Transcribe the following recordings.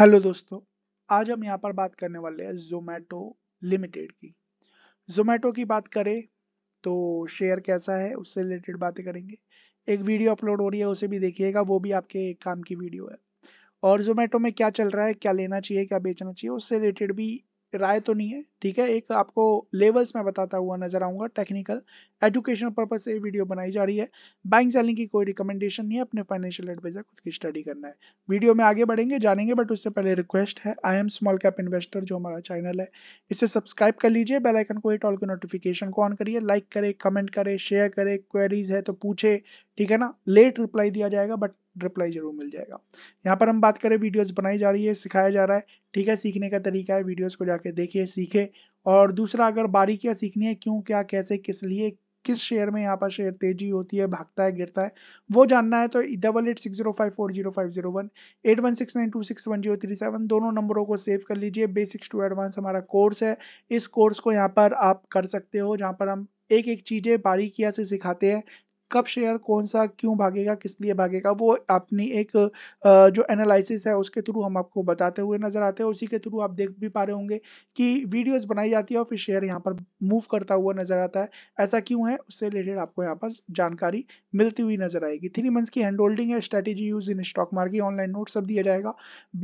Hello दोस्तों आज हम यहाँ पर बात करने वाले हैं जोमेटो लिमिटेड की जोमेटो की बात करें तो शेयर कैसा है उससे रिलेटेड बातें करेंगे एक वीडियो अपलोड हो रही है उसे भी देखिएगा वो भी आपके काम की वीडियो है और जोमेटो में क्या चल रहा है क्या लेना चाहिए क्या बेचना चाहिए उससे रिलेटेड भी राय तो नहीं है ठीक है एक आपको लेवल्स में बताता हुआ नजर आऊंगा टेक्निकल एजुकेशनल पर्पज से वीडियो बनाई जा रही है बैंक सेलिंग की कोई रिकमेंडेशन नहीं है अपने फाइनेंशियल एडवाइजर खुद की स्टडी करना है वीडियो में आगे बढ़ेंगे जानेंगे बट उससे पहले रिक्वेस्ट है I am small cap investor जो हमारा चैनल है इसे सब्सक्राइब कर लीजिए बेलाइकन को हिट ऑल के नोटिफिकेशन को ऑन करिए लाइक करे कमेंट करे शेयर करे क्वेरीज है तो पूछे ठीक है ना लेट रिप्लाई दिया जाएगा बट रिप्लाई जरूर मिल जाएगा यहाँ पर हम बात करें वीडियोस बनाई जा रही है सिखाया जा रहा है ठीक है सीखने का तरीका है वीडियोस को जाके देखिए सीखे और दूसरा अगर बारीकियाँ सीखनी है क्यों क्या कैसे किस लिए किस शेयर में यहाँ पर शेयर तेजी होती है भागता है गिरता है वो जानना है तो double eight six zero five four zero five zero one eight one six nine two six one zero three seven दोनों नंबरों को सेव कर लीजिए बेसिक्स टू एडवांस हमारा कोर्स है इस कोर्स को यहाँ पर आप कर सकते हो जहाँ पर हम एक एक चीज़ें बारीकिया से सिखाते हैं कब शेयर कौन सा क्यों भागेगा किस लिए भागेगा वो अपनी एक जो एनालिसिस है उसके थ्रू हम आपको बताते हुए नजर आते हैं उसी के थ्रू आप देख भी पा रहे होंगे कि वीडियोस बनाई जाती है और फिर शेयर यहाँ पर मूव करता हुआ नजर आता है ऐसा क्यों है उससे रिलेटेड आपको यहाँ पर जानकारी मिलती हुई नजर आएगी थ्री मंथ्स की हैंड होल्डिंग है strategy use in stock market online note सब दिया जाएगा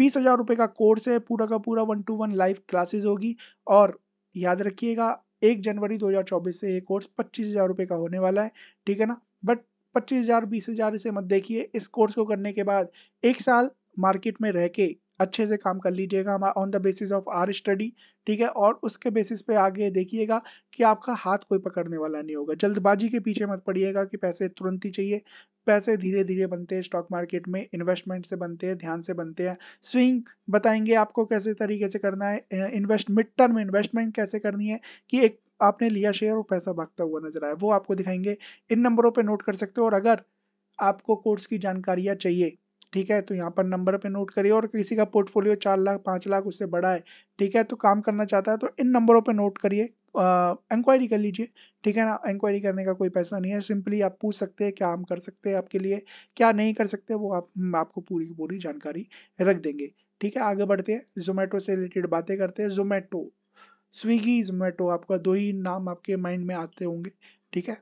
बीस हजार रुपये का कोर्स है पूरा का पूरा one to one live classes होगी और याद रखिएगा एक जनवरी 2024 से ये कोर्स पच्चीस हज़ार रुपये का होने वाला है ठीक है ना बट पच्चीस हजार बीस हजार इसे मत देखिए इस कोर्स को करने के बाद एक साल मार्केट में रह के अच्छे से काम कर लीजिएगा हमारा on the basis of our study ठीक है और उसके बेसिस पे आगे देखिएगा कि आपका हाथ कोई पकड़ने वाला नहीं होगा जल्दबाजी के पीछे मत पड़िएगा कि पैसे तुरंत ही चाहिए पैसे धीरे धीरे बनते हैं स्टॉक मार्केट में इन्वेस्टमेंट से बनते हैं ध्यान से बनते हैं स्विंग बताएंगे आपको कैसे तरीके से करना है इन्वेस्ट मिड टर्म इन्वेस्टमेंट कैसे करनी है कि एक आपने लिया शेयर और पैसा भागता हुआ नजर आया वो आपको दिखाएंगे इन नंबरों पर नोट कर सकते हो और अगर आपको कोर्स की जानकारियाँ चाहिए ठीक है तो यहाँ पर नंबर पे नोट करिए और किसी का पोर्टफोलियो चार लाख पाँच लाख उससे बड़ा है ठीक है तो काम करना चाहता है तो इन नंबरों पे नोट करिए इंक्वायरी कर लीजिए ठीक है ना इंक्वायरी करने का कोई पैसा नहीं है सिंपली आप पूछ सकते हैं क्या हम कर सकते हैं आपके लिए क्या नहीं कर सकते वो आप आपको पूरी की पूरी जानकारी रख देंगे ठीक है आगे बढ़ते हैं जोमेटो से रिलेटेड बातें करते हैं जोमेटो स्विगी जोमेटो आपका दो ही नाम आपके माइंड में आते होंगे ठीक है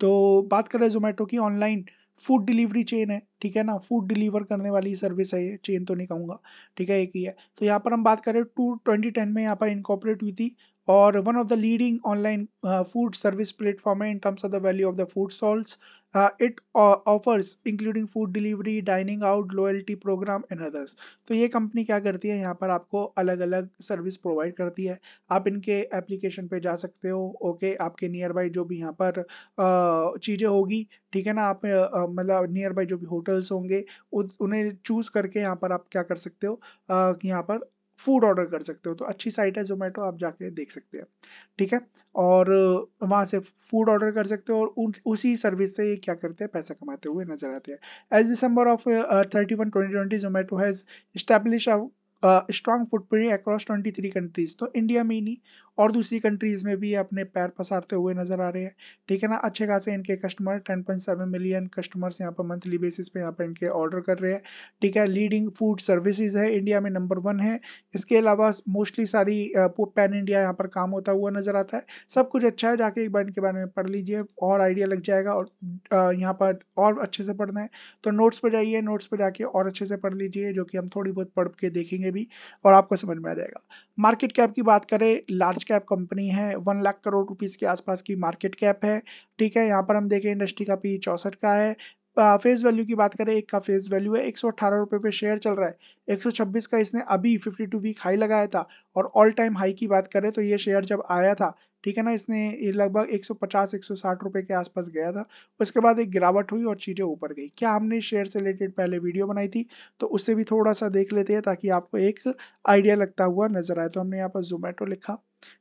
तो बात करें जोमेटो की ऑनलाइन फूड डिलीवरी चेन है ठीक है ना फूड डिलीवर करने वाली सर्विस है ये चेन तो नहीं कहूँगा ठीक है एक ही है तो यहाँ पर हम बात करें टू ट्वेंटी टेन में यहाँ पर इनकॉपरेट हुई थी or one of the leading online uh, food service platform in terms of the value of the food stalls. Uh, it uh, offers including food delivery, dining out, loyalty program and others. तो ये company क्या करती है यहाँ पर आपको अलग अलग सर्विस प्रोवाइड करती है आप इनके एप्लीकेशन पे जा सकते हो ओके okay? आपके नियर बाई जो भी यहाँ पर चीज़ें होगी ठीक है ना आप मतलब नियर बाई जो भी होटल्स होंगे उन्हें चूज करके यहाँ पर आप क्या कर सकते हो यहाँ पर फूड ऑर्डर कर सकते हो तो अच्छी साइट है जोमेटो आप जाके देख सकते हैं ठीक है और वहाँ से फूड ऑर्डर कर सकते हो और उसी सर्विस से ये क्या करते हैं पैसा कमाते हुए नजर आते हैं as December of thirty one twenty twenty Zomato has established strong footprint across twenty three countries तो इंडिया में ही नहीं और दूसरी कंट्रीज़ में भी अपने पैर पसारते हुए नज़र आ रहे हैं ठीक है ना अच्छे खासे इनके कस्टमर 10.7 मिलियन कस्टमर्स यहाँ पर मंथली बेसिस पे यहाँ पर इनके ऑर्डर कर रहे हैं ठीक है लीडिंग फूड सर्विसेज है इंडिया में नंबर वन है इसके अलावा मोस्टली सारी पैन इंडिया यहाँ पर काम होता हुआ नज़र आता है सब कुछ अच्छा है जाके एक बार इनके बारे में पढ़ लीजिए और आइडिया लग जाएगा और यहाँ पर और अच्छे से पढ़ना है तो नोट्स पर जाइए नोट्स पर जाके और अच्छे से पढ़ लीजिए जो कि हम थोड़ी बहुत पढ़ के देखेंगे भी और आपको समझ में आ जाएगा मार्केट कैप की बात करें लार्ज लार्ज कैप कंपनी है वन लाख करोड़ रुपीज़ के आसपास की मार्केट कैप है ठीक है यहाँ पर हम देखें इंडस्ट्री का पी चौंसठ का है फेस वैल्यू की बात करें एक का फेस वैल्यू है एक सौ अठारह रुपये पे शेयर चल रहा है एक सौ छब्बीस का इसने अभी फिफ्टी टू वीक हाई लगाया था और ऑल टाइम हाई की बात करें तो ये शेयर जब आया था ठीक है ना इसने लगभग 150 160 रुपए के आसपास गया था उसके बाद एक गिरावट हुई और चीज़ें ऊपर गई क्या हमने शेयर से रिलेटेड पहले वीडियो बनाई थी तो उससे भी थोड़ा सा देख लेते हैं ताकि आपको एक आइडिया लगता हुआ नजर आए तो हमने यहाँ पर जोमेटो लिखा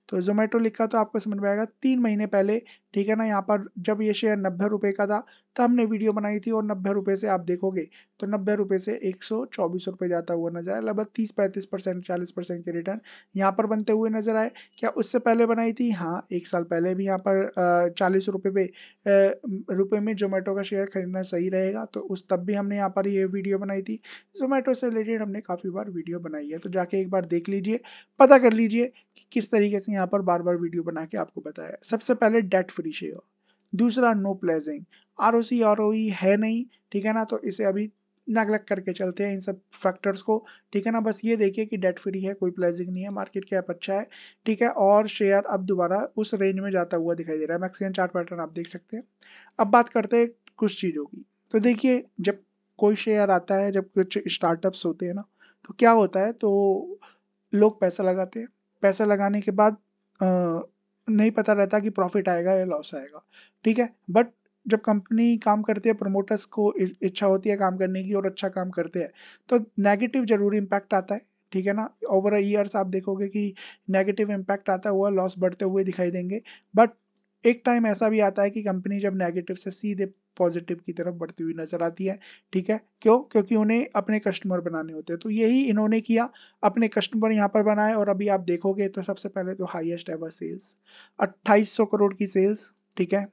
तो जोमेटो लिखा तो आपको समझ में आएगा तीन महीने पहले ठीक है ना यहाँ पर जब ये शेयर नब्बे रुपये का था तो हमने वीडियो बनाई थी और नब्बे रुपये से आप देखोगे तो नब्बे रुपये से एक सौ चौबीस रुपये जाता हुआ नजर आया लगभग तीस पैंतीस परसेंट चालीस परसेंट के रिटर्न यहाँ पर बनते हुए नजर आए क्या उससे पहले बनाई थी हाँ एक साल पहले भी यहाँ पर चालीस रुपये पे रुपये में जोमेटो का शेयर खरीदना सही रहेगा तो उस तब भी हमने यहाँ पर ये वीडियो बनाई थी जोमेटो से रिलेटेड हमने काफ़ी बार वीडियो बनाई है तो जाके एक बार देख लीजिए पता कर लीजिए किस तरीके से यहाँ पर बार बार वीडियो बना के आपको बताया सबसे पहले डेट फ्री शेयर दूसरा no pledging R O C R O है नहीं ठीक है ना तो इसे अभी नेगलेक्ट करके चलते हैं इन सब फैक्टर्स को ठीक है ना बस ये देखिए कि डेट फ्री है कोई प्लेजिंग नहीं है मार्केट कैप अच्छा है ठीक है और शेयर अब दोबारा उस रेंज में जाता हुआ दिखाई दे रहा है मैक्सिमम चार्ट पैटर्न आप देख सकते हैं अब बात करते हैं कुछ चीज़ों की तो देखिए जब कोई शेयर आता है जब कुछ स्टार्टअप्स होते हैं ना तो क्या होता है तो लोग पैसा लगाते हैं पैसा लगाने के बाद नहीं पता रहता कि प्रॉफिट आएगा या लॉस आएगा ठीक है बट जब कंपनी काम करती है प्रमोटर्स को इच्छा होती है काम करने की और अच्छा काम करते हैं तो नेगेटिव जरूरी इम्पैक्ट आता है ठीक है ना ओवर अ ईयर्स आप देखोगे कि नेगेटिव इम्पैक्ट आता हुआ लॉस बढ़ते हुए दिखाई देंगे बट एक टाइम ऐसा भी आता है कि कंपनी जब नेगेटिव से सीधे पॉजिटिव की तरफ बढ़ती हुई नजर आती है ठीक है क्यों क्योंकि उन्हें अपने कस्टमर बनाने होते हैं तो यही इन्होंने किया अपने कस्टमर यहाँ पर बनाए और अभी आप देखोगे तो सबसे पहले तो हाईएस्ट एवर सेल्स 2800 करोड़ की सेल्स ठीक है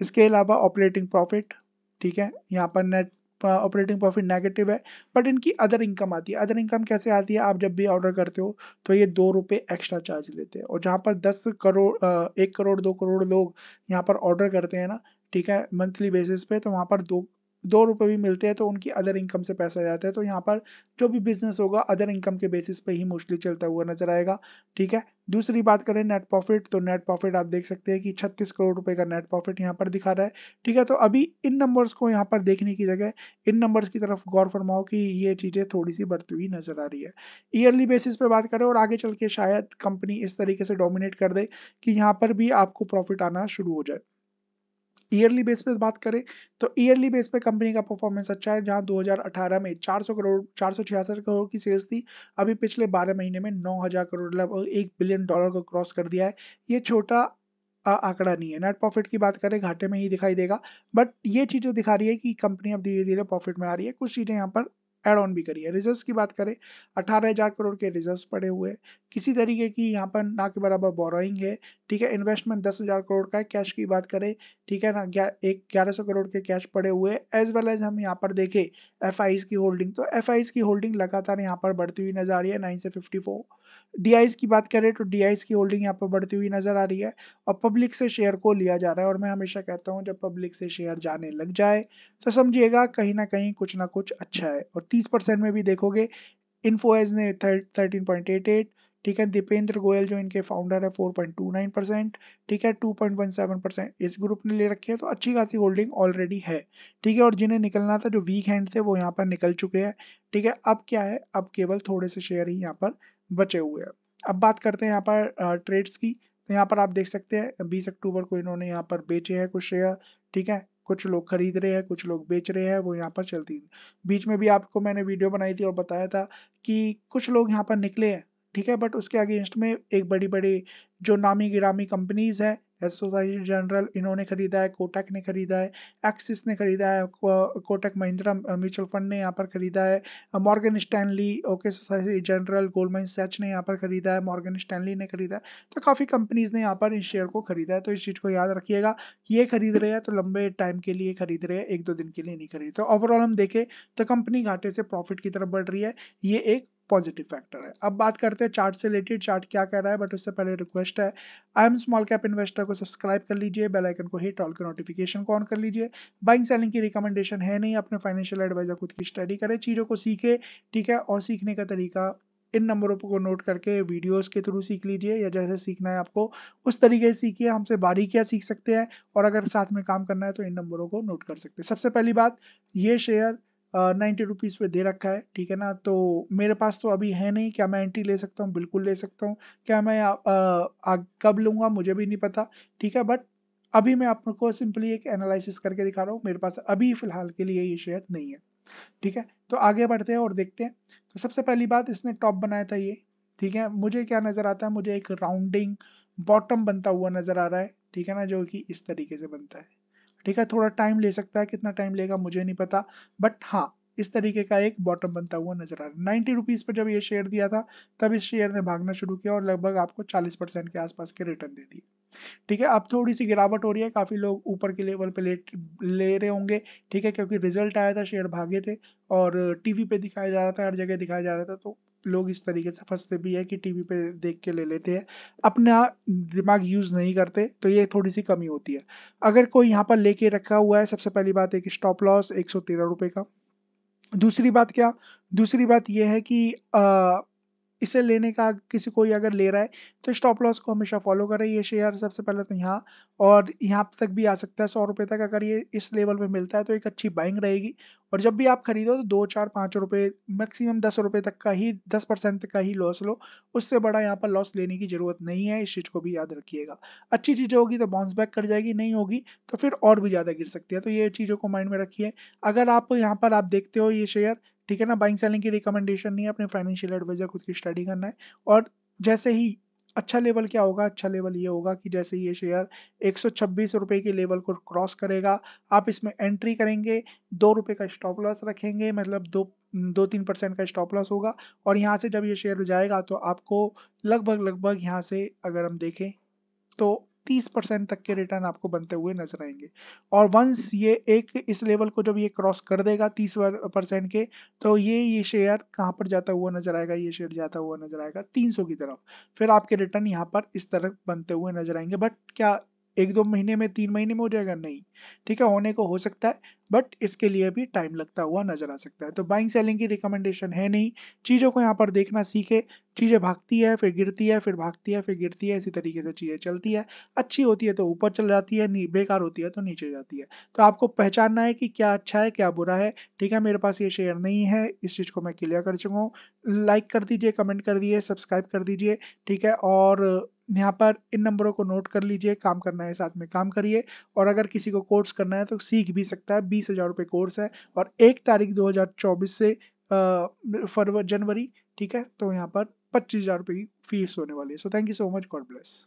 इसके अलावा ऑपरेटिंग प्रॉफिट ठीक है यहाँ पर नेट ऑपरेटिंग प्रॉफिट नेगेटिव है बट इनकी अदर इनकम आती है अदर इनकम कैसे आती है आप जब भी ऑर्डर करते हो तो ये दो रुपये एक्स्ट्रा चार्ज लेते हैं और जहाँ पर दस करोड़ एक करोड़ दो करोड़ लोग यहाँ पर ऑर्डर करते हैं ना ठीक है मंथली बेसिस पे तो वहाँ पर दो दो रुपए भी मिलते हैं तो उनकी अदर इनकम से पैसा जाता है तो यहाँ पर जो भी बिजनेस होगा अदर इनकम के बेसिस पे ही मोस्टली चलता हुआ नजर आएगा ठीक है दूसरी बात करें नेट प्रॉफिट तो नेट प्रॉफिट आप देख सकते हैं कि 36 करोड़ रुपए का नेट प्रॉफिट यहाँ पर दिखा रहा है ठीक है तो अभी इन नंबर्स को यहाँ पर देखने की जगह इन नंबर्स की तरफ गौर फरमाओ कि ये चीज़ें थोड़ी सी बढ़ती हुई नजर आ रही है ईयरली बेसिस पे बात करें और आगे चल के शायद कंपनी इस तरीके से डोमिनेट कर दे कि यहाँ पर भी आपको प्रॉफिट आना शुरू हो जाए ईयरली बेस पे बात करें तो ईयरली बेस पे कंपनी का परफॉर्मेंस अच्छा है जहां 2018 में 400 करोड़ 466 करोड़ की सेल्स थी अभी पिछले 12 महीने में 9000 करोड़ लगभग एक बिलियन डॉलर को क्रॉस कर दिया है ये छोटा आंकड़ा नहीं है नेट प्रॉफिट की बात करें घाटे में ही दिखाई देगा बट ये चीज़ जो दिखा रही है कि कंपनी अब धीरे धीरे प्रॉफिट में आ रही है कुछ चीज़ें यहाँ पर एड ऑन भी करी है रिजर्व की बात करें अठारह हजार करोड़ के रिजर्व पड़े हुए हैं किसी तरीके की यहाँ पर ना के बराबर बोरोइंग है ठीक है इन्वेस्टमेंट दस हजार करोड़ का है कैश की बात करें ठीक है ना ग्या, एक ग्यारह सौ करोड़ के कैश पड़े हुए एज वेल एज हम यहाँ पर देखें एफ की होल्डिंग तो एफ की होल्डिंग लगातार यहाँ पर बढ़ती हुई नजर आ रही है नाइन से फिफ्टी फोर डी की बात करें तो डी की होल्डिंग यहाँ पर बढ़ती हुई नजर आ रही है और पब्लिक से शेयर को लिया जा रहा है और मैं हमेशा कहता हूँ जब पब्लिक से शेयर जाने लग जाए तो समझिएगा कहीं ना कहीं कुछ ना कुछ अच्छा है और 30 परसेंट में भी देखोगे इन्फोएज ने थर्टीन पॉइंट एट एट ठीक है दीपेंद्र गोयल जो इनके फाउंडर है 4.29 परसेंट ठीक है 2.17 परसेंट इस ग्रुप ने ले रखी है तो अच्छी खासी होल्डिंग ऑलरेडी है ठीक है और जिन्हें निकलना था जो वीक हैंड थे वो यहाँ पर निकल चुके हैं ठीक है अब क्या है अब केवल थोड़े से शेयर ही यहाँ पर बचे हुए हैं अब बात करते हैं यहाँ पर ट्रेड्स की तो यहाँ पर आप देख सकते हैं बीस अक्टूबर को इन्होंने यहाँ पर बेचे हैं कुछ शेयर ठीक है कुछ लोग खरीद रहे हैं कुछ लोग बेच रहे हैं वो यहाँ पर चलती बीच में भी आपको मैंने वीडियो बनाई थी और बताया था कि कुछ लोग यहाँ पर निकले हैं ठीक है बट उसके अगेंस्ट में एक बड़ी बड़ी जो नामी गिरामी कंपनीज हैं सोसाइटी जनरल इन्होंने खरीदा है कोटक ने खरीदा है एक्सिस ने खरीदा है कोटक महिंद्रा म्यूचुअल फंड ने यहाँ पर खरीदा है Morgan Stanley okay Societe Generale Goldman Sachs ने यहाँ पर खरीदा है मॉर्गन स्टैनली ने खरीदा है तो काफ़ी कंपनीज ने यहाँ पर इस शेयर को खरीदा है तो इस चीज़ को याद रखिएगा ये खरीद रहे हैं तो लंबे टाइम के लिए खरीद रहे हैं एक दो दिन के लिए नहीं खरीद तो ओवरऑल हम देखें तो कंपनी घाटे से प्रॉफिट की तरफ बढ़ रही है ये एक पॉजिटिव फैक्टर है अब बात करते हैं चार्ट से रिलेटेड चार्ट क्या कह रहा है बट उससे पहले रिक्वेस्ट है I am small cap investor को सब्सक्राइब कर लीजिए बेल आइकन को हिट ऑल के नोटिफिकेशन को ऑन कर लीजिए बाइंग सेलिंग की रिकमेंडेशन है नहीं अपने फाइनेंशियल एडवाइजर खुद की स्टडी करें चीज़ों को सीखे ठीक है और सीखने का तरीका इन नंबरों को नोट करके वीडियोस के थ्रू सीख लीजिए या जैसे सीखना है आपको उस तरीके से सीखिए हमसे बारीकियाँ सीख सकते हैं और अगर साथ में काम करना है तो इन नंबरों को नोट कर सकते हैं सबसे पहली बात ये शेयर नाइन्टी रुपीज़ पे दे रखा है ठीक है ना तो मेरे पास तो अभी है नहीं क्या मैं एंटी ले सकता हूँ बिल्कुल ले सकता हूँ क्या मैं आ, आ, आ, कब लूँगा मुझे भी नहीं पता ठीक है बट अभी मैं आपको सिंपली एक एनालिसिस करके दिखा रहा हूँ मेरे पास अभी फ़िलहाल के लिए ये शेयर नहीं है ठीक है तो आगे बढ़ते हैं और देखते हैं तो सबसे पहली बात इसने टॉप बनाया था ये ठीक है मुझे क्या नज़र आता है मुझे एक राउंडिंग बॉटम बनता हुआ नज़र आ रहा है ठीक है ना जो कि इस तरीके से बनता है ठीक है थोड़ा टाइम ले सकता है कितना टाइम लेगा मुझे नहीं पता बट हाँ इस तरीके का एक बॉटम बनता हुआ नजर आ रहा है नाइन्टी रुपीज पर जब ये शेयर दिया था तब इस शेयर ने भागना शुरू किया और लगभग आपको चालीस परसेंट के आसपास के रिटर्न दे दिए ठीक है अब थोड़ी सी गिरावट हो रही है काफ़ी लोग ऊपर के लेवल पे ले ले रहे होंगे ठीक है क्योंकि रिजल्ट आया था शेयर भागे थे और टीवी पे दिखाया जा रहा था हर जगह दिखाया जा रहा था तो लोग इस तरीके से फंसते भी है कि टीवी पे देख के ले लेते हैं अपना दिमाग यूज़ नहीं करते तो ये थोड़ी सी कमी होती है अगर कोई यहाँ पर लेके रखा हुआ है सबसे पहली बात एक स्टॉप लॉस एक सौ तेरह रुपये का दूसरी बात क्या दूसरी बात यह है कि आ, इसे लेने का किसी कोई अगर ले रहा है तो स्टॉप लॉस को हमेशा फॉलो करें ये शेयर सबसे पहले तो यहाँ और यहाँ तक भी आ सकता है सौ रुपये तक अगर ये इस लेवल पे मिलता है तो एक अच्छी बाइंग रहेगी और जब भी आप खरीदो तो दो चार पाँच रुपये मैक्सिमम दस रुपये तक का ही दस परसेंट तक का ही लॉस लो उससे बड़ा यहाँ पर लॉस लेने की ज़रूरत नहीं है इस चीज़ को भी याद रखिएगा अच्छी चीज़ें होगी तो बाउंस बैक कर जाएगी नहीं होगी तो फिर और भी ज़्यादा गिर सकती है तो ये चीज़ों को माइंड में रखिए अगर आप यहाँ पर आप देखते हो ये शेयर ठीक है ना बाइंग सेलिंग की रिकमेंडेशन नहीं है अपने फाइनेंशियल एडवाइजर खुद की स्टडी करना है और जैसे ही अच्छा लेवल क्या होगा अच्छा लेवल ये होगा कि जैसे ये शेयर एक सौ के लेवल को क्रॉस करेगा आप इसमें एंट्री करेंगे दो रुपये का स्टॉप लॉस रखेंगे मतलब दो दो तीन परसेंट का स्टॉप लॉस होगा और यहाँ से जब ये शेयर जाएगा तो आपको लगभग लगभग यहाँ से अगर हम देखें तो तीस परसेंट तक के रिटर्न आपको बनते हुए नजर आएंगे और वंस ये एक इस लेवल को जब ये क्रॉस कर देगा तीस परसेंट के तो ये ये शेयर कहाँ पर जाता हुआ नजर आएगा ये शेयर जाता हुआ नजर आएगा तीन की तरफ फिर आपके रिटर्न यहाँ पर इस तरह बनते हुए नजर आएंगे बट क्या एक दो महीने में तीन महीने में हो जाएगा नहीं ठीक है होने को हो सकता है बट इसके लिए भी टाइम लगता हुआ नजर आ सकता है तो बाइंग सेलिंग की रिकमेंडेशन है नहीं चीज़ों को यहाँ पर देखना सीखे चीज़ें भागती है फिर गिरती है फिर भागती है फिर गिरती है इसी तरीके से चीज़ें चलती है अच्छी होती है तो ऊपर चल जाती है बेकार होती है तो नीचे जाती है तो आपको पहचानना है कि क्या अच्छा है क्या बुरा है ठीक है मेरे पास ये शेयर नहीं है इस चीज़ को मैं क्लियर कर चुका हूँ लाइक कर दीजिए कमेंट कर दीजिए सब्सक्राइब कर दीजिए ठीक है और यहाँ पर इन नंबरों को नोट कर लीजिए काम करना है साथ में काम करिए और अगर किसी को कोर्स करना है तो सीख भी सकता है बीस हजार रुपए कोर्स है और एक तारीख 2024 से फरवरी जनवरी ठीक है तो यहाँ पर पच्चीस हजार रुपए की फीस होने वाली है so thank you so much God bless